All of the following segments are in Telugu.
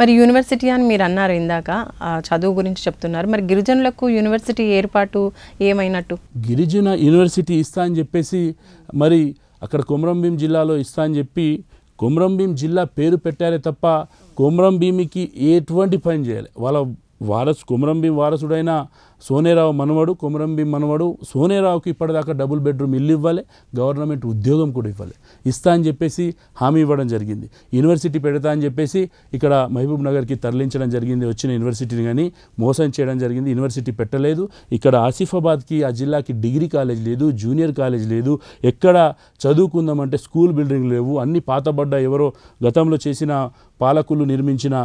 మరి యూనివర్సిటీ అని మీరు అన్నారు ఇందాక చదువు గురించి చెప్తున్నారు మరి గిరిజనులకు యూనివర్సిటీ ఏర్పాటు ఏమైనట్టు గిరిజన యూనివర్సిటీ ఇస్తా అని చెప్పేసి మరి అక్కడ భీం జిల్లాలో ఇస్తా అని చెప్పి భీం జిల్లా పేరు పెట్టారే తప్ప భీమికి ఎటువంటి పని చేయాలి వాళ్ళ వారసు భీం వారసుడైన సోనేరావు మనవడు కొమరంబి మనవడు సోనేరావుకి ఇప్పటిదాకా డబుల్ బెడ్రూమ్ ఇల్లు ఇవ్వాలి గవర్నమెంట్ ఉద్యోగం కూడా ఇవ్వాలి ఇస్తా అని చెప్పేసి హామీ ఇవ్వడం జరిగింది యూనివర్సిటీ పెడతా అని చెప్పేసి ఇక్కడ మహబూబ్ నగర్కి తరలించడం జరిగింది వచ్చిన యూనివర్సిటీని కానీ మోసం చేయడం జరిగింది యూనివర్సిటీ పెట్టలేదు ఇక్కడ ఆసిఫాబాద్కి ఆ జిల్లాకి డిగ్రీ కాలేజ్ లేదు జూనియర్ కాలేజ్ లేదు ఎక్కడ చదువుకుందామంటే స్కూల్ బిల్డింగ్ లేవు అన్ని పాతబడ్డ ఎవరో గతంలో చేసిన పాలకులు నిర్మించిన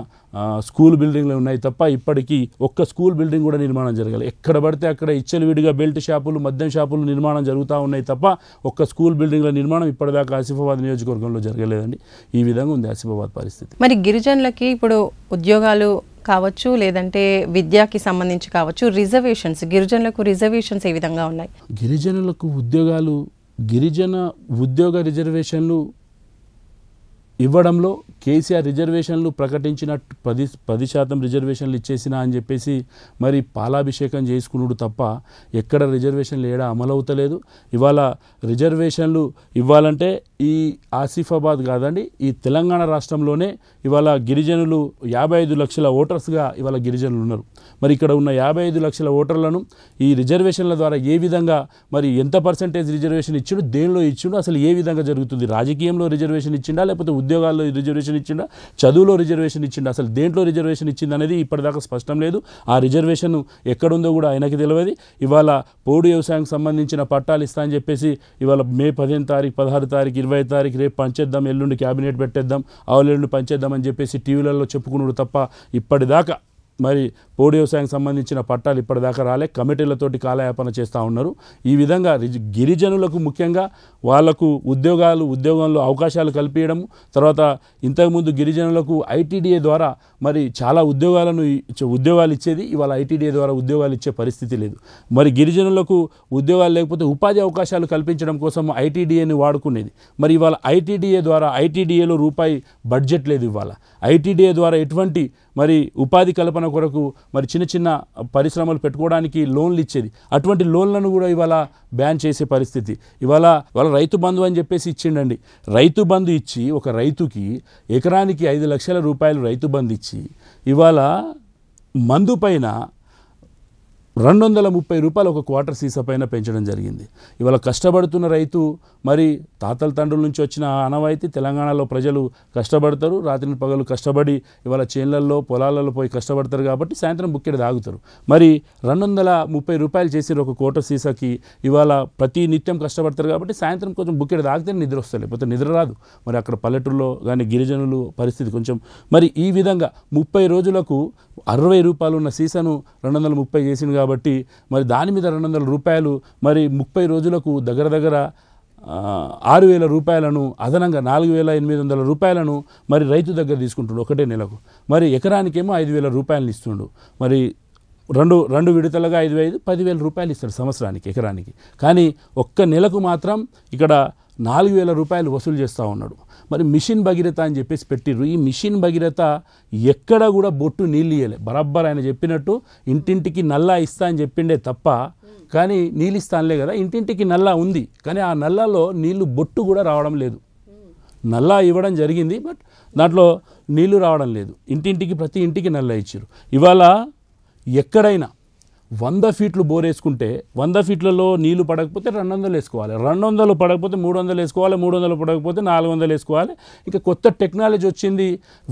స్కూల్ బిల్డింగ్లు ఉన్నాయి తప్ప ఇప్పటికీ ఒక్క స్కూల్ బిల్డింగ్ కూడా నిర్మాణం జరగలేదు ఎక్కడ పడితే అక్కడ విడిగా బెల్ట్ షాపులు మద్యం షాపులు నిర్మాణం జరుగుతూ ఉన్నాయి తప్ప ఒక్క స్కూల్ బిల్డింగ్ల నిర్మాణం ఇప్పటిదాకా ఆసిఫాబాద్ నియోజకవర్గంలో జరగలేదండి ఈ విధంగా ఉంది ఆసిఫాబాద్ పరిస్థితి మరి గిరిజనులకి ఇప్పుడు ఉద్యోగాలు కావచ్చు లేదంటే విద్యకి సంబంధించి కావచ్చు రిజర్వేషన్స్ గిరిజనులకు రిజర్వేషన్స్ ఏ విధంగా ఉన్నాయి గిరిజనులకు ఉద్యోగాలు గిరిజన ఉద్యోగ రిజర్వేషన్లు ఇవ్వడంలో కేసీఆర్ రిజర్వేషన్లు ప్రకటించినట్టు పది పది శాతం రిజర్వేషన్లు ఇచ్చేసినా అని చెప్పేసి మరి పాలాభిషేకం చేసుకున్నాడు తప్ప ఎక్కడ రిజర్వేషన్లు ఏడా అమలవుతలేదు ఇవాళ రిజర్వేషన్లు ఇవ్వాలంటే ఈ ఆసిఫాబాద్ కాదండి ఈ తెలంగాణ రాష్ట్రంలోనే ఇవాళ గిరిజనులు యాభై ఐదు లక్షల ఓటర్స్గా ఇవాళ గిరిజనులు ఉన్నారు మరి ఇక్కడ ఉన్న యాభై ఐదు లక్షల ఓటర్లను ఈ రిజర్వేషన్ల ద్వారా ఏ విధంగా మరి ఎంత పర్సంటేజ్ రిజర్వేషన్ ఇచ్చిండు దేనిలో ఇచ్చిండు అసలు ఏ విధంగా జరుగుతుంది రాజకీయంలో రిజర్వేషన్ ఇచ్చిండా లేకపోతే ఉద్యోగాల్లో రిజర్వేషన్ ఇచ్చిండా చదువులో రిజర్వేషన్ ఇచ్చిండా అసలు దేంట్లో రిజర్వేషన్ ఇచ్చింది అనేది ఇప్పటిదాకా స్పష్టం లేదు ఆ రిజర్వేషన్ ఎక్కడుందో కూడా ఆయనకి తెలియదు ఇవాళ పోడు వ్యవసాయం సంబంధించిన పట్టాలు ఇస్తా అని చెప్పేసి ఇవాళ మే పదిహేను తారీఖు పదహారు తారీఖు ఇరవై తారీఖు రేపు పంచేద్దాం ఎల్లుండి క్యాబినెట్ పెట్టేద్దాం ఆవులెల్లుండి పంచేద్దామని చెప్పేసి టీవీలలో చెప్పుకున్నాడు తప్ప ఇప్పటిదాకా మరి పోడి వ్యవసాయం సంబంధించిన పట్టాలు ఇప్పటిదాకా రాలే కమిటీలతోటి కాలయాపన చేస్తూ ఉన్నారు ఈ విధంగా గిరిజనులకు ముఖ్యంగా వాళ్లకు ఉద్యోగాలు ఉద్యోగంలో అవకాశాలు కల్పించడం తర్వాత ఇంతకుముందు గిరిజనులకు ఐటీడీఏ ద్వారా మరి చాలా ఉద్యోగాలను ఉద్యోగాలు ఇచ్చేది ఇవాళ ఐటీడీఏ ద్వారా ఉద్యోగాలు ఇచ్చే పరిస్థితి లేదు మరి గిరిజనులకు ఉద్యోగాలు లేకపోతే ఉపాధి అవకాశాలు కల్పించడం కోసం ఐటీడీఏని వాడుకునేది మరి ఇవాళ ఐటీడీఏ ద్వారా ఐటీడీఏలో రూపాయి బడ్జెట్ లేదు ఇవాళ ఐటీడీఏ ద్వారా ఎటువంటి మరి ఉపాధి కల్పన నిర్వహణ కొరకు మరి చిన్న చిన్న పరిశ్రమలు పెట్టుకోవడానికి లోన్లు ఇచ్చేది అటువంటి లోన్లను కూడా ఇవాళ బ్యాన్ చేసే పరిస్థితి ఇవాళ వాళ్ళ రైతు బంధు అని చెప్పేసి ఇచ్చిండండి రైతు బంధు ఇచ్చి ఒక రైతుకి ఎకరానికి ఐదు లక్షల రూపాయలు రైతు బంధు ఇచ్చి ఇవాళ మందు పైన రెండు వందల ముప్పై రూపాయలు ఒక క్వార్టర్ సీసా పైన పెంచడం జరిగింది ఇవాళ కష్టపడుతున్న రైతు మరి తాతల తండ్రుల నుంచి వచ్చిన ఆనవాయితీ తెలంగాణలో ప్రజలు కష్టపడతారు రాత్రి పగలు కష్టపడి ఇవాళ చేన్లల్లో పొలాలలో పోయి కష్టపడతారు కాబట్టి సాయంత్రం బుక్కెడ తాగుతారు మరి రెండు వందల ముప్పై రూపాయలు చేసిన ఒక క్వార్టర్ సీసాకి ఇవాళ ప్రతి నిత్యం కష్టపడతారు కాబట్టి సాయంత్రం కొంచెం బుక్కెడ తాగితే నిద్ర వస్తారు లేకపోతే నిద్ర రాదు మరి అక్కడ పల్లెటూరులో కానీ గిరిజనులు పరిస్థితి కొంచెం మరి ఈ విధంగా ముప్పై రోజులకు అరవై రూపాయలు ఉన్న సీసాను రెండు వందల ముప్పై చేసింది కాబట్టి మరి దాని మీద రెండు వందల రూపాయలు మరి ముప్పై రోజులకు దగ్గర దగ్గర ఆరు వేల రూపాయలను అదనంగా నాలుగు వేల ఎనిమిది వందల రూపాయలను మరి రైతు దగ్గర తీసుకుంటుండు ఒకటే నెలకు మరి ఎకరానికేమో ఐదు వేల రూపాయలను ఇస్తుండు మరి రెండు రెండు విడతలుగా ఐదు ఐదు పదివేల రూపాయలు ఇస్తాడు సంవత్సరానికి ఎకరానికి కానీ ఒక్క నెలకు మాత్రం ఇక్కడ నాలుగు వేల రూపాయలు వసూలు చేస్తూ ఉన్నాడు మరి మిషన్ భగీరథ అని చెప్పేసి పెట్టిర్రు ఈ మిషన్ భగీరథ ఎక్కడ కూడా బొట్టు నీళ్ళు ఇయ్యలే బరబ్బర్ ఆయన చెప్పినట్టు ఇంటింటికి నల్లా ఇస్తా అని చెప్పిండే తప్ప కానీ నీళ్ళు ఇస్తానులే కదా ఇంటింటికి నల్లా ఉంది కానీ ఆ నల్లాలో నీళ్లు బొట్టు కూడా రావడం లేదు నల్లా ఇవ్వడం జరిగింది బట్ దాంట్లో నీళ్లు రావడం లేదు ఇంటింటికి ప్రతి ఇంటికి నల్లా ఇచ్చారు ఇవాళ ఎక్కడైనా వంద ఫీట్లు బోర్ వేసుకుంటే వంద ఫీట్లలో నీళ్లు పడకపోతే రెండు వందలు వేసుకోవాలి రెండు వందలు పడకపోతే మూడు వందలు వేసుకోవాలి మూడు వందలు పడకపోతే నాలుగు వందలు వేసుకోవాలి ఇంకా కొత్త టెక్నాలజీ వచ్చింది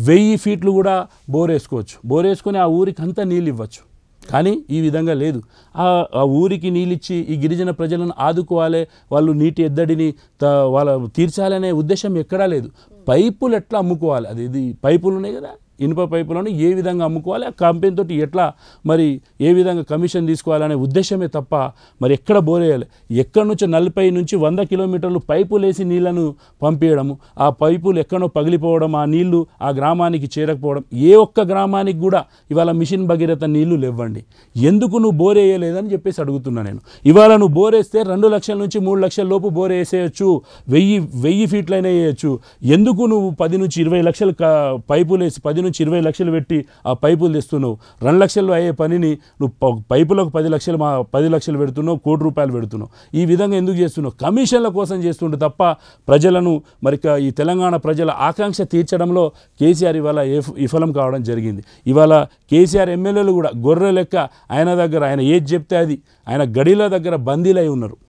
వెయ్యి ఫీట్లు కూడా బోర్ వేసుకోవచ్చు బోర్ వేసుకొని ఆ ఊరికి అంతా నీళ్ళు ఇవ్వచ్చు కానీ ఈ విధంగా లేదు ఆ ఊరికి నీళ్ళిచ్చి ఈ గిరిజన ప్రజలను ఆదుకోవాలి వాళ్ళు నీటి ఎద్దడిని వాళ్ళ తీర్చాలనే ఉద్దేశం ఎక్కడా లేదు పైపులు ఎట్లా అమ్ముకోవాలి అది ఇది పైపులు ఉన్నాయి కదా ఇనుప పైపులను ఏ విధంగా అమ్ముకోవాలి ఆ కంపెనీతో ఎట్లా మరి ఏ విధంగా కమిషన్ తీసుకోవాలనే ఉద్దేశమే తప్ప మరి ఎక్కడ బోరేయాలి ఎక్కడి నుంచి నలభై నుంచి వంద కిలోమీటర్లు పైపులు వేసి నీళ్లను పంపించడము ఆ పైపులు ఎక్కడో పగిలిపోవడం ఆ నీళ్లు ఆ గ్రామానికి చేరకపోవడం ఏ ఒక్క గ్రామానికి కూడా ఇవాళ మిషన్ భగీరథ నీళ్లు లేవ్వండి ఎందుకు నువ్వు బోరేయలేదని చెప్పేసి అడుగుతున్నా నేను ఇవాళ నువ్వు బోరేస్తే రెండు లక్షల నుంచి మూడు లక్షల లోపు బోర్ వేసేయచ్చు వెయ్యి వెయ్యి ఫీట్లైనా వేయచ్చు ఎందుకు నువ్వు పది నుంచి ఇరవై లక్షలు పైపులు వేసి పది నుంచి ఇరవై లక్షలు పెట్టి ఆ పైపులు తెస్తున్నావు రెండు లక్షలు అయ్యే పనిని నువ్వు పైపులకు పది లక్షలు మా పది లక్షలు పెడుతున్నావు కోటి రూపాయలు పెడుతున్నావు ఈ విధంగా ఎందుకు చేస్తున్నావు కమిషన్ల కోసం చేస్తుంటే తప్ప ప్రజలను మరి ఈ తెలంగాణ ప్రజల ఆకాంక్ష తీర్చడంలో కేసీఆర్ ఇవాళ విఫలం కావడం జరిగింది ఇవాళ కేసీఆర్ ఎమ్మెల్యేలు కూడా గొర్రె లెక్క ఆయన దగ్గర ఆయన ఏది చెప్తే అది ఆయన గడిల దగ్గర బందీలై ఉన్నారు